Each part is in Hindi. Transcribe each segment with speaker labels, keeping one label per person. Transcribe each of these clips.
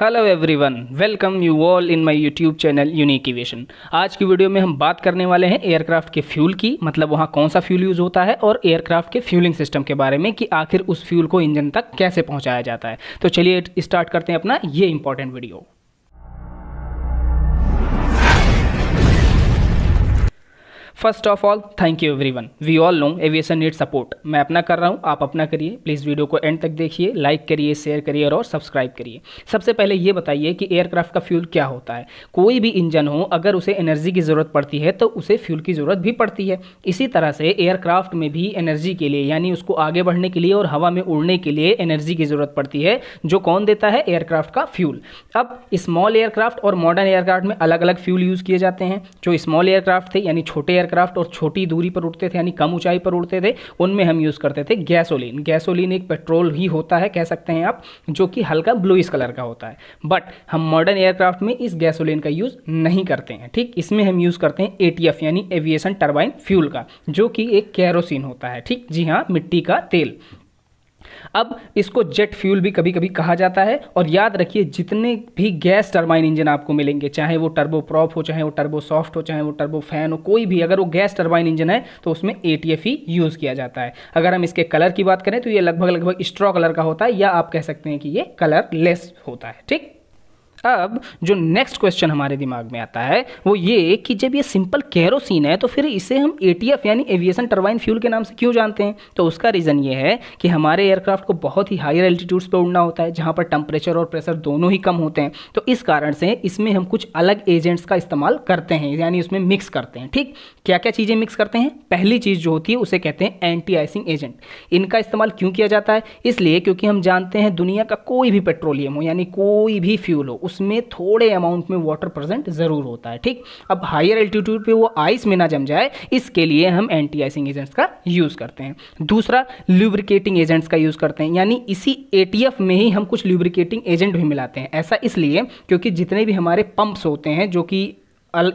Speaker 1: hello everyone welcome you all in my YouTube channel unique aviation आज की वीडियो में हम बात करने वाले हैं एयरक्राफ्ट के फ्यूल की मतलब वहाँ कौन सा फ्यूल यूज़ होता है और एयरक्राफ्ट के फ्यूलिंग सिस्टम के बारे में कि आखिर उस फ्यूल को इंजन तक कैसे पहुँचाया जाता है तो चलिए स्टार्ट करते हैं अपना ये important video first of all thank you everyone we all know aviation need support मैं अपना कर रहा हूँ आप अपना करिए प्लीज़ वीडियो को एंड तक देखिए लाइक करिए शेयर करिए और सब्सक्राइब करिए सबसे पहले ये बताइए कि एयरक्राफ्ट का फ्यूल क्या होता है कोई भी इंजन हो अगर उसे एनर्जी की ज़रूरत पड़ती है तो उसे फ्यूल की ज़रूरत भी पड़ती है इसी तरह से एयरक्राफ्ट में भी एनर्जी के लिए यानी उसको आगे बढ़ने के लिए और हवा में उड़ने के लिए एनर्जी की ज़रूरत पड़ती है जो कौन देता है एयरक्राफ्ट का फ्यूल अब स्मॉल एयरक्राफ्ट और मॉडर्न एयरक्राफ्ट में अलग अलग फ्यूल यूज़ किए जाते हैं जो स्मॉल एयरक्राफ्ट थे यानी छोटे एयरक्राफ्ट और छोटी दूरी पर उड़ते थे यानी कम ऊंचाई पर उड़ते थे उनमें हम यूज़ करते थे गैसोलीन गैसोलीन एक पेट्रोल ही होता है कह सकते हैं आप जो कि हल्का ब्लूइस कलर का होता है बट हम मॉडर्न एयरक्राफ्ट में इस गैसोलीन का यूज़ नहीं करते हैं ठीक इसमें हम यूज़ करते हैं ए यानी एविएशन टर्बाइन फ्यूल का जो कि एक कैरोसिन होता है ठीक जी हाँ मिट्टी का तेल अब इसको जेट फ्यूल भी कभी कभी कहा जाता है और याद रखिए जितने भी गैस टर्बाइन इंजन आपको मिलेंगे चाहे वो टर्बो प्रॉप हो चाहे वो टर्बो सॉफ्ट हो चाहे वो टर्बो फैन हो कोई भी अगर वो गैस टर्बाइन इंजन है तो उसमें ए ही e यूज़ किया जाता है अगर हम इसके कलर की बात करें तो ये लगभग लगभग स्ट्रॉ कलर का होता है या आप कह सकते हैं कि ये कलर लेस होता है ठीक अब जो नेक्स्ट क्वेश्चन हमारे दिमाग में आता है वो ये कि जब ये सिंपल कैरोसिन है तो फिर इसे हम एटीएफ यानी एविएशन टर्बाइन फ्यूल के नाम से क्यों जानते हैं तो उसका रीज़न ये है कि हमारे एयरक्राफ्ट को बहुत ही हायर एल्टीट्यूड्स पर उड़ना होता है जहाँ पर टेम्परेचर और प्रेशर दोनों ही कम होते हैं तो इस कारण से इसमें हम कुछ अलग एजेंट्स का इस्तेमाल करते हैं यानी उसमें मिक्स करते हैं ठीक क्या क्या चीज़ें मिक्स करते हैं पहली चीज़ जो होती है उसे कहते हैं एंटी आइसिंग एजेंट इनका इस्तेमाल क्यों किया जाता है इसलिए क्योंकि हम जानते हैं दुनिया का कोई भी पेट्रोलियम हो यानी कोई भी फ्यूल हो उस उसमें थोड़े अमाउंट में वाटर प्रेजेंट ज़रूर होता है ठीक अब हायर एल्टीट्यूड पे वो आइस में ना जम जाए इसके लिए हम एंटी आइसिंग एजेंट्स का यूज़ करते हैं दूसरा ल्यूब्रिकेटिंग एजेंट्स का यूज़ करते हैं यानी इसी ए में ही हम कुछ ल्यूब्रिकेटिंग एजेंट भी मिलाते हैं ऐसा इसलिए क्योंकि जितने भी हमारे पंप्स होते हैं जो कि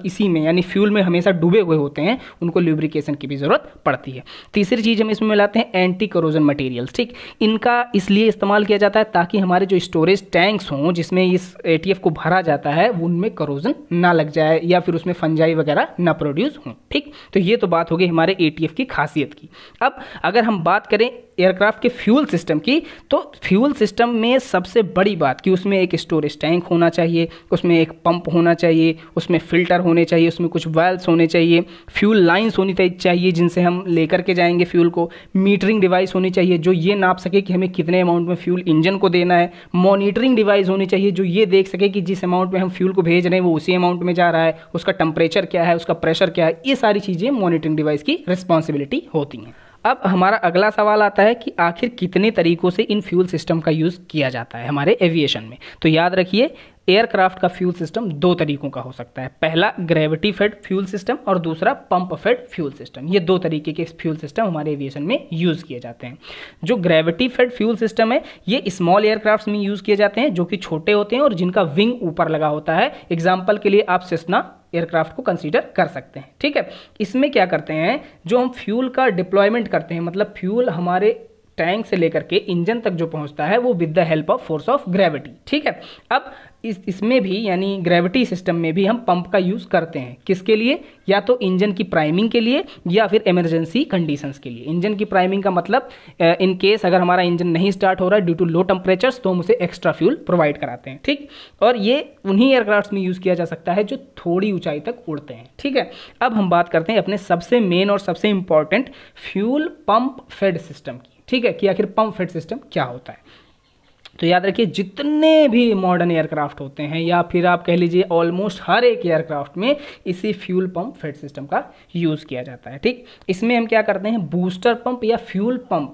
Speaker 1: इसी में यानी फ्यूल में हमेशा डूबे हुए होते हैं उनको ल्यूब्रिकेशन की भी ज़रूरत पड़ती है तीसरी चीज़ हम इसमें मिलाते हैं एंटी करोजन मटेरियल्स ठीक इनका इसलिए इस्तेमाल किया जाता है ताकि हमारे जो स्टोरेज टैंक्स हों जिसमें इस ए को भरा जाता है उनमें करोजन ना लग जाए या फिर उसमें फंजाई वगैरह ना प्रोड्यूस हों ठीक तो ये तो बात हो गई हमारे ए की खासियत की अब अगर हम बात करें एयरक्राफ्ट के फ्यूल सिस्टम की तो फ्यूल सिस्टम में सबसे बड़ी बात कि उसमें एक स्टोरेज टैंक होना चाहिए उसमें एक पंप होना चाहिए उसमें फ़िल्टर होने चाहिए उसमें कुछ वेल्स होने चाहिए फ्यूल लाइन्स होनी चाहिए जिनसे हम लेकर के जाएंगे फ्यूल को मीटरिंग डिवाइस होनी चाहिए जो ये नाप सके कि हमें कितने अमाउंट में फ्यूल इंजन को देना है मॉनिटरिंग डिवाइस होनी चाहिए जो ये देख सके कि जिस अमाउंट में हम फ्यूल को भेज रहे हैं वो उसी अमाउंट में जा रहा है उसका टेम्परेचर क्या है उसका प्रेशर क्या है ये सारी चीज़ें मॉनिटरिंग डिवाइस की रिस्पॉन्सिबिलिटी होती हैं अब हमारा अगला सवाल आता है कि आखिर कितने तरीक़ों से इन फ्यूल सिस्टम का यूज़ किया जाता है हमारे एविएशन में तो याद रखिए एयरक्राफ्ट का फ्यूल सिस्टम दो तरीकों का हो सकता है पहला ग्रेविटी फेड फ्यूल सिस्टम और दूसरा पंप फेड फ्यूल सिस्टम ये दो तरीके के फ्यूल सिस्टम हमारे एविएशन में यूज़ किए जाते हैं जो ग्रेविटी फेड फ्यूल सिस्टम है ये स्मॉल एयरक्राफ्ट में यूज़ किए जाते हैं जो कि छोटे होते हैं और जिनका विंग ऊपर लगा होता है एग्जाम्पल के लिए आप सिस्ना एयरक्राफ्ट को कंसीडर कर सकते हैं ठीक है इसमें क्या करते हैं जो हम फ्यूल का डिप्लॉयमेंट करते हैं मतलब फ्यूल हमारे टैंक से लेकर के इंजन तक जो पहुंचता है वो with the help of force of gravity ठीक है अब इस इसमें भी यानी ग्रेविटी सिस्टम में भी हम पंप का यूज़ करते हैं किसके लिए या तो इंजन की प्राइमिंग के लिए या फिर इमरजेंसी कंडीशंस के लिए इंजन की प्राइमिंग का मतलब इन केस अगर हमारा इंजन नहीं स्टार्ट हो रहा है ड्यू टू लो टेम्परेचर्स तो हम उसे एक्स्ट्रा फ्यूल प्रोवाइड कराते हैं ठीक और ये उन्हीं एयरक्राफ्ट में यूज़ किया जा सकता है जो थोड़ी ऊंचाई तक उड़ते हैं ठीक है अब हम बात करते हैं अपने सबसे मेन और सबसे important fuel pump fed system की ठीक है कि आखिर पंप फेड सिस्टम क्या होता है तो याद रखिए जितने भी मॉडर्न एयरक्राफ्ट होते हैं या फिर आप कह लीजिए ऑलमोस्ट हर एक एयरक्राफ्ट में इसी फ्यूल पंप फेड सिस्टम का यूज़ किया जाता है ठीक इसमें हम क्या करते हैं बूस्टर पंप या फ्यूल पंप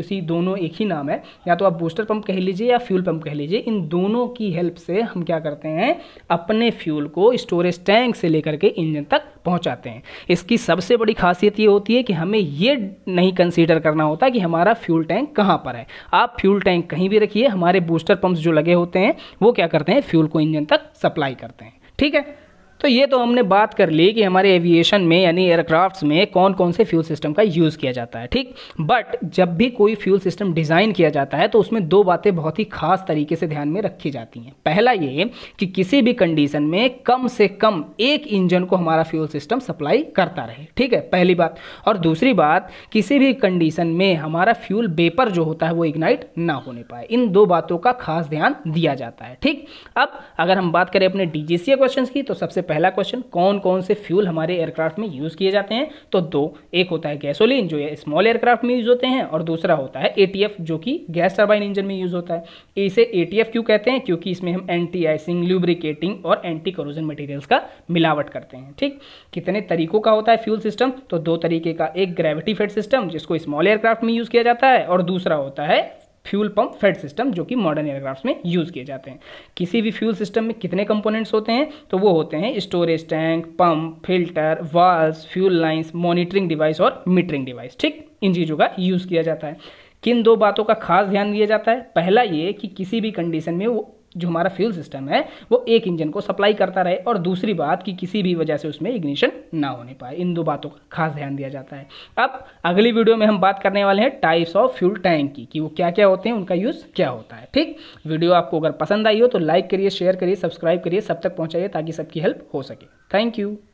Speaker 1: उसी दोनों एक ही नाम है या तो आप बूस्टर पंप कह लीजिए या फ्यूल पंप कह लीजिए इन दोनों की हेल्प से हम क्या करते हैं अपने फ्यूल को स्टोरेज टैंक से लेकर के इंजन तक पहुंचाते हैं इसकी सबसे बड़ी खासियत ये होती है कि हमें ये नहीं कंसीडर करना होता कि हमारा फ्यूल टैंक कहाँ पर है आप फ्यूल टैंक कहीं भी रखिए हमारे बूस्टर पम्प जो लगे होते हैं वो क्या करते हैं फ्यूल को इंजन तक सप्लाई करते हैं ठीक है तो ये तो हमने बात कर ली कि हमारे एविएशन में यानी एयरक्राफ्ट में कौन कौन से फ्यूल सिस्टम का यूज़ किया जाता है ठीक बट जब भी कोई फ्यूल सिस्टम डिज़ाइन किया जाता है तो उसमें दो बातें बहुत ही खास तरीके से ध्यान में रखी जाती हैं पहला ये कि किसी भी कंडीशन में कम से कम एक इंजन को हमारा फ्यूल सिस्टम सप्लाई करता रहे ठीक है पहली बात और दूसरी बात किसी भी कंडीशन में हमारा फ्यूल बेपर जो होता है वो इग्नाइट ना होने पाए इन दो बातों का खास ध्यान दिया जाता है ठीक अब अगर हम बात करें अपने डीजीसी क्वेश्चंस की तो सबसे पहला क्वेश्चन कौन कौन से फ्यूल हमारे एयरक्राफ्ट में यूज़ किए जाते हैं तो दो एक होता है गैसोलीन जो स्मॉल एयरक्राफ्ट में यूज़ होते हैं और दूसरा होता है ए जो कि गैस टर्बाइन इंजन में यूज़ होता है इसे ए क्यों कहते हैं क्योंकि इसमें हम एंटी आइसिंग ल्यूब्रिकेटिंग और एंटी करोजन मटीरियल्स का मिलावट करते हैं ठीक कितने तरीकों का होता है फ्यूल सिस्टम तो दो तरीके का एक ग्रेविटी फेड सिस्टम जिसको स्मॉल एयरक्राफ्ट में यूज़ किया जाता है और दूसरा होता है फ्यूल पंप फेड सिस्टम जो कि मॉडर्न एयरक्राफ्ट में यूज़ किए जाते हैं किसी भी फ्यूल सिस्टम में कितने कंपोनेंट्स होते हैं तो वो होते हैं storage tank pump filter valves fuel lines monitoring device और मीटरिंग डिवाइस ठीक इन चीज़ों का यूज़ किया जाता है किन दो बातों का खास ध्यान दिया जाता है पहला ये कि किसी भी कंडीशन में वो जो हमारा फ्यूल सिस्टम है वो एक इंजन को सप्लाई करता रहे और दूसरी बात कि किसी भी वजह से उसमें इग्निशन ना होने पाए इन दो बातों का खास ध्यान दिया जाता है अब अगली वीडियो में हम बात करने वाले हैं टाइप्स ऑफ फ्यूल टैंक की कि वो क्या क्या होते हैं उनका यूज़ क्या होता है ठीक वीडियो आपको अगर पसंद आई हो तो लाइक करिए शेयर करिए सब्सक्राइब करिए सब तक पहुँचाइए ताकि सबकी हेल्प हो सके थैंक यू